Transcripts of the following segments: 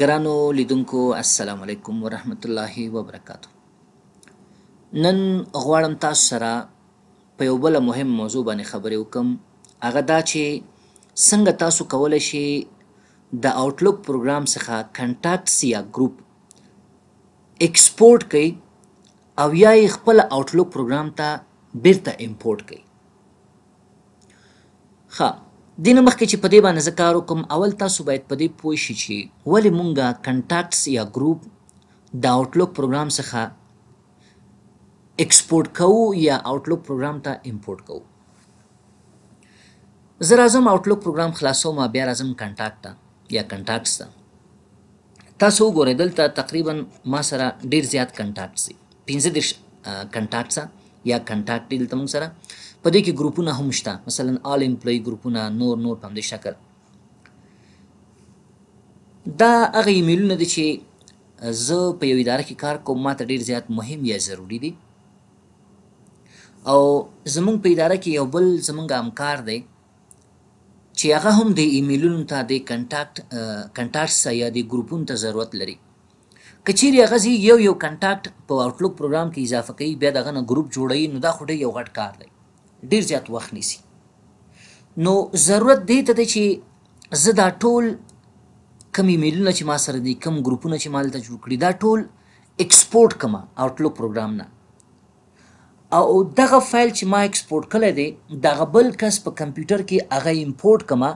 ګرانو لیدونکو السلام علیکم ورحمت الله وبرکاتو نن غواړم تاسو سره په یو بل مهم موضوع باندې خبرې وکم هغه دا چې څنګه تاسو کولی شئ د آوټلوک پروګرام څخه کنټاکټس یا ګروپ اکسپورټ کړئ او یا خپل آوټلوک پروګرام ته بیرته امپورټ کړئ ښه دینه مخکې چې په دې باندې زه کار وکم اول تاسو باید په دې پوه شئ چې ولې مونږه کنټاکټس یا ګروپ د آوټلوک پروګرام څخه اکسپورټ کوو یا آوټلوک پروګرام ته امپورټ کوو زه راځم آوټلوک پروګرام خلاصوم بیا راځم کنټاکټ ته یا کنټاکټس ته تاسو وګورئ دلته تقریبا ما سره ډیر زیات کنټاکټس دي پنځه دېرش کنټاکټس یا کنټاکټ دلته مونږ سره په دې کې ګروپونه هم شته مثلا آل امپلوي ګروپونه نور نور په دې شکل دا هغه ایمیلونه دي چې زه په یو اداره کې کار کوم ماته ډیر زیات مهم یا ضروری دي او زمونږ په اداره کې یو بل زمونږ همکار دی چې هغه هم د ایمیلونو ته د کنټاکټ کنټاکټس یا د ګروپونو ته ضرورت لري کچېری هغه یو یو کنټاکټ په آوټلوک پروګرام کې اضافه کوي بیا دغه نه ګروپ جوړوي نو دا خو یو غټ کار دی ډیر زیات وخت نیسی نو ضرورت دی ته چې زه دا ټول کمی میلونه چې ما سره دی کم ګروپونه چې مال ته جوړ کړی دا ټول ایکسپورټ کما آوټلو پروګرام نه او دغه فایل چې ما ایکسپورټ کړی دی دغه بل کس په کمپیوټر کې هغه امپورټ کما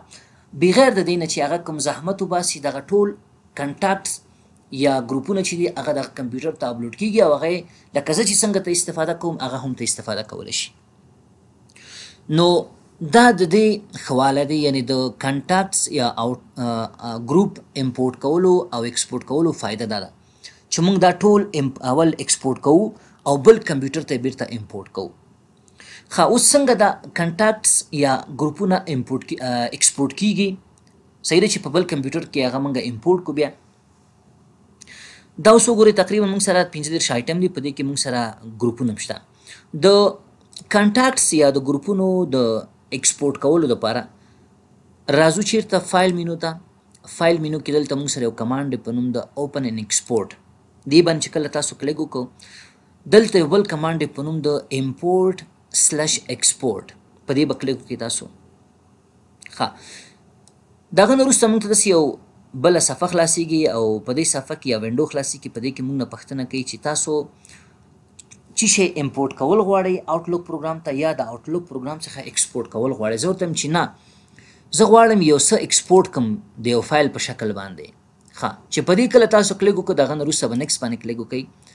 بغیر د دینه چې هغه کوم زحمت وباسي دغه ټول کنټاکټس یا ګروپونه چې دی هغه د کمپیوټر ته اپلوډ کیږي او هغه لکه چې څنګه ته استفاده کوم هغه هم ته استفاده کول شي نو دا د دې خواله دی یعنی د کنټاکټس یا اوټ ګروپ امپورټ کولو او ایکسپورټ کولو فائدہ دا ده چې موږ دا ټول اول ایکسپورټ کوو او بل کمپیوټر ته بیرته امپورټ کوو خا اوس څنګه دا کنټاکټس یا ګروپونه امپورټ کی ایکسپورټ کیږي صحیح چې په بل کمپیوټر کې هغه موږ امپورټ کو بیا دا اوس وګورئ تقریبا موږ سره 15 آیټم دی په دې کې موږ سره ګروپونه مشته د کانټاکټس یا د ګروپونو د ایکسپورټ کولو لپاره راځو چیرته فایل مینو ته فایل مینو کې دلته موږ سره یو کمانډ په نوم د اوپن ان ایکسپورټ دی باندې کله تاسو کلیک وکړو دلته یو بل کمانډ په نوم د امپورټ سلش ایکسپورټ په دې بکلیک کې تاسو ښه دغه نورسته موږ ته داسې یو بله صفحه خلاصیږي او په دې صفحه کې یا ونډو خلاصیږي په دې کې موږ نه پوښتنه کوي چې تاسو چې شی امپورټ کول غواړي آوټلوک پروګرام ته یا د آوټلوک پروګرام څخه ایکسپورټ کول غواړي زه ورته چې نه زه غواړم یو څه ایکسپورټ کم د یو فایل په شکل باندې ښه چې په دې کله تاسو کلیک وکړو دغه نه وروسته به نیکس باندې کلیک وکړئ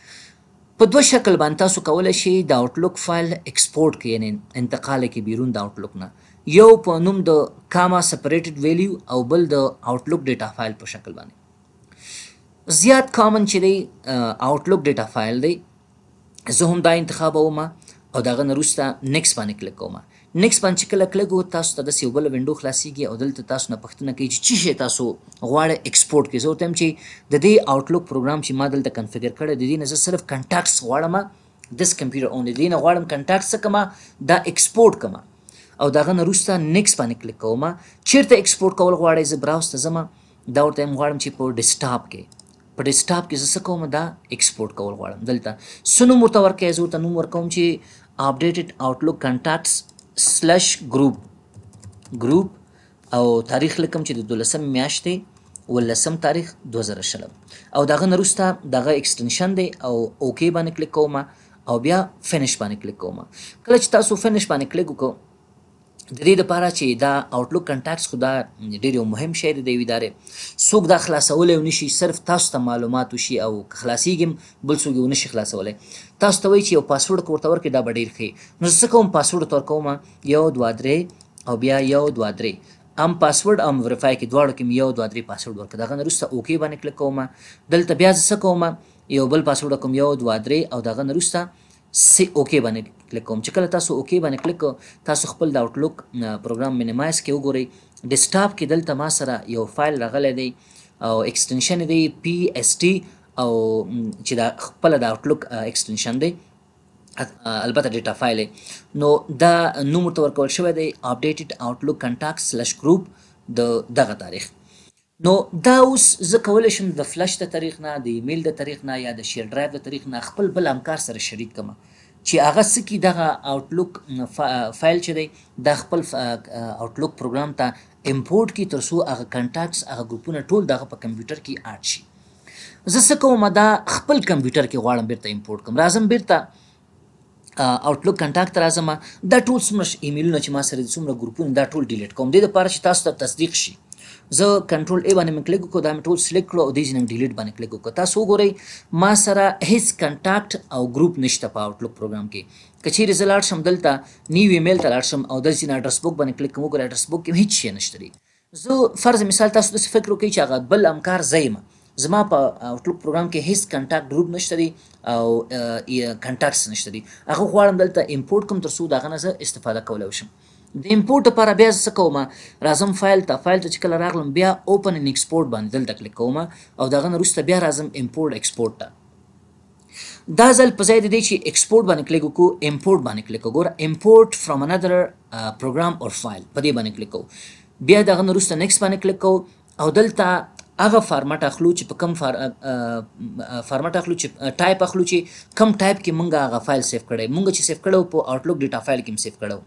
په دوه شکل باندې تاسو کولای شئ د آوټلوک فایل ایکسپورټ کړئ یعنی انتقال کې بیرون د آوټلوک نه یو په نوم د کاما سپریټډ ویلیو او بل د آوټلوک ډیټا فایل په شکل باندې زیات کامن چې دی آوټلوک ډیټا فایل دی زه هم دا انتخابوم او داغه نروسته نیکس باندې کلیک کوم نیکس باندې چې کلیک لګو تاسو ته د یو بل وینډو خلاصيږي او دلته تاسو نه پښتنه کوي چې چی شي تاسو غواړئ ایکسپورټ کې زه تم چې د دې آوټلوک پروګرام چې ما دلته کنفیګر کړی د دې نه صرف کنټاکټس غواړم دس کمپیوټر اونلی دې نه غواړم کنټاکټس کما دا ایکسپورټ کما او داغه نروسته نیکس باندې کلیک کوم چیرته ایکسپورټ کول غواړئ زه براوز ته ځم دا ورته غواړم چې په ډیسکټاپ کې په ډیسکټاپ کې څه کوم دا ایکسپورټ کول غواړم دلته سونو مرته ورکه زه ورته نوم ورکوم چې اپډیټډ آوټلوک کنټاکټس سلش ګروپ ګروپ او تاریخ لکم چې د دولسم میاشتې ولسم تاریخ 2000 شلم او دغه نرسته دغه ایکستنشن دی او اوکی باندې کلیک کوم او بیا فینش باندې کلیک کوم کله چې تاسو فینش باندې کلیک وکړئ د دې لپاره چې دا آوټلوک کنټاکټس خو دا ډېر مهم شی دی د ادارې څوک دا خلاصولې ونشي صرف تاسو ته معلومات وشي او خلاصيږم بل څوک یې ونشي خلاصولې تاسو ته وایي چې یو پاسورډ کوټ ورکې دا ډېر ښه نو څه کوم پاسورډ تور کوم یو دوه درې او بیا یو دوه درې ام پاسورډ ام ویریفای کې دواړو کې یو دوه درې پاسورډ ورکړه دغه وروسته اوکی باندې کلیک کوم دلته بیا څه کوم یو بل پاسورډ کوم یو دوه درې او دغه وروسته سی اوکی باندې کلیک کوم چې کله تاسو اوکی باندې کلیک تاسو خپل د اوټلوک پروګرام مینیمایز کې وګورئ ډیسکټاپ کې دلته ما سره یو فایل راغلی دی او ایکستنشن دی پی اس ټي او چې دا خپل د اوټلوک ایکستنشن دی البته ډیټا فایل نو دا نوم ورته ورکول شوی دی اپډیټډ اوټلوک کنټاکټ سلش ګروپ د دغه تاریخ نو دا اوس زه کولی شم د فلش د طریق نه د ایمیل د طریق نه یا د شیر ډرایو د طریق نه خپل بل همکار سره شریک کړم چې هغه سکی دغه آوټلوک فایل چې دی د خپل آوټلوک پروګرام ته امپورټ کی ترسو هغه کنټاکټس هغه ګروپونه ټول دغه په کمپیوټر کې اډ شي زه څه کوم دا خپل کمپیوټر کې غواړم بیرته امپورټ کوم راځم بیرته آوټلوک کنټاکټ راځم دا ټول څومره ایمیلونه چې ما سره دي څومره ګروپونه دا ټول ډیلیټ کوم د دې لپاره چې تاسو ته تصدیق شي زه کنټرول ای باندې مې کلیک وکړ دا مې ټول سلیکټ کړو او دې ځینې ډیلیټ باندې کلیک وکړ تاسو وګورئ ما سره هیڅ کنټاکټ او ګروپ نشته په آوټلوک پروګرام کې کچېرې زه لاړ شم دلته نیو ایمیل ته لاړ شم او د ځینې اډرس بک باندې کلیک کوم وګورئ اډرس بک کې هیڅ شی نشته دی زه فرض مثال تاسو داسې فکر وکړئ چې هغه بل امکار زیم زما په آوټلوک پروګرام کې هیڅ کنټاکټ ګروپ نشته دی او کنټاکټس نشته دی هغه غواړم دلته امپورټ کوم ترڅو دا غنځه استفاده کولای شم د امپورټ لپاره بیا څه کوم راځم فایل ته فایل ته چې کله راغلم بیا اوپن ان ایکسپورټ باندې دلته کلیک کوم او دغه وروسته بیا راځم امپورټ ایکسپورټ ته دا ځل په ځای د دې چې ایکسپورټ باندې کلیک وکړو امپورټ باندې کلیک وګوره امپورټ فرام انادر پروګرام اور فایل په دې باندې کلیک کوو بیا دغه وروسته نیکس باندې کلیک کوو او دلته هغه فارمټ اخلو چې په کوم فارمټ اخلو چې ټایپ اخلو چې کوم ټایپ کې مونږ هغه فایل سیو کړی مونږ چې سیو کړو په آوټلوک ډیټا فایل کې سیو کړو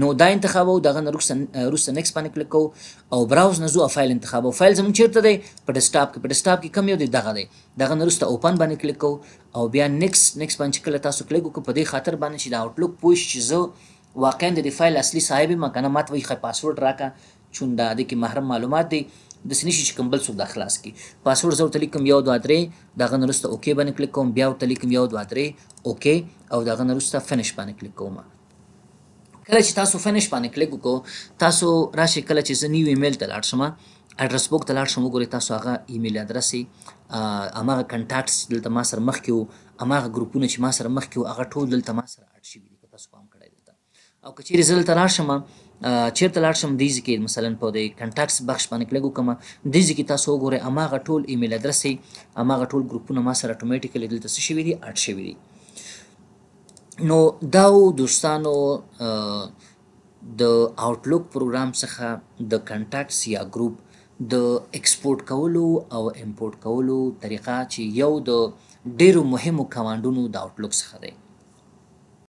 نو دا انتخابو دغه نه روسته نیکس باندې کلیک کوو او براوز نه زو فایل انتخابو فایل زموږ چیرته دی په ډیسکټاپ کې په ډیسکټاپ کې کم یو دی دغه دی دغه نه روسته اوپن باندې کلیک کوو او بیا نیکس نیکس باندې کله تاسو کلیک وکړو په دې خاطر باندې چې دا آوټلوک پوه شي چې زه واقعا د دې فایل اصلي صاحب ما کنه مات وایي ښه پاسورډ راکړه چون دا د کې محرم معلومات دی د سنشي چې کوم بل څه د خلاص کی پاسورډ زو تلیک کوم یو دوه درې دغه نه روسته اوکی باندې کلیک کوم بیا ورته لیکم یو دوه درې اوکی او دغه نه روسته فینیش باندې کلیک کوم کله چې تاسو فینش باندې کلیک وکړو تاسو راشي کله چې زه نیو ایمیل ته لاړ شم اډرس بوک ته لاړ شم وګورئ تاسو هغه ایمیل اډرس یې هماغه کنټاکټس دلته ما سره مخکې وو هماغه ګروپونه چې ما سره مخکې وو هغه ټول دلته ما سره اډ شوي دي که تاسو پام کړی دلته او که چیرې زه دلته لاړ شم چیرته لاړ شم دیز کې مثلا په دې کنټاکټس بخش باندې کلیک وکم دیز کې تاسو وګورئ هماغه ټول ایمیل اډرس یې هماغه ټول ګروپونه ما سره اتوماتیکلی دلته څه شوي دي اډ شوي دي نو دا دوستانو د آوټلوک پروګرام څخه د کنټاکټس یا ګروپ د ایکسپورټ کولو او امپورټ کولو طریقه چې یو د ډیرو مهمو کمانډونو د آوټلوک څخه دی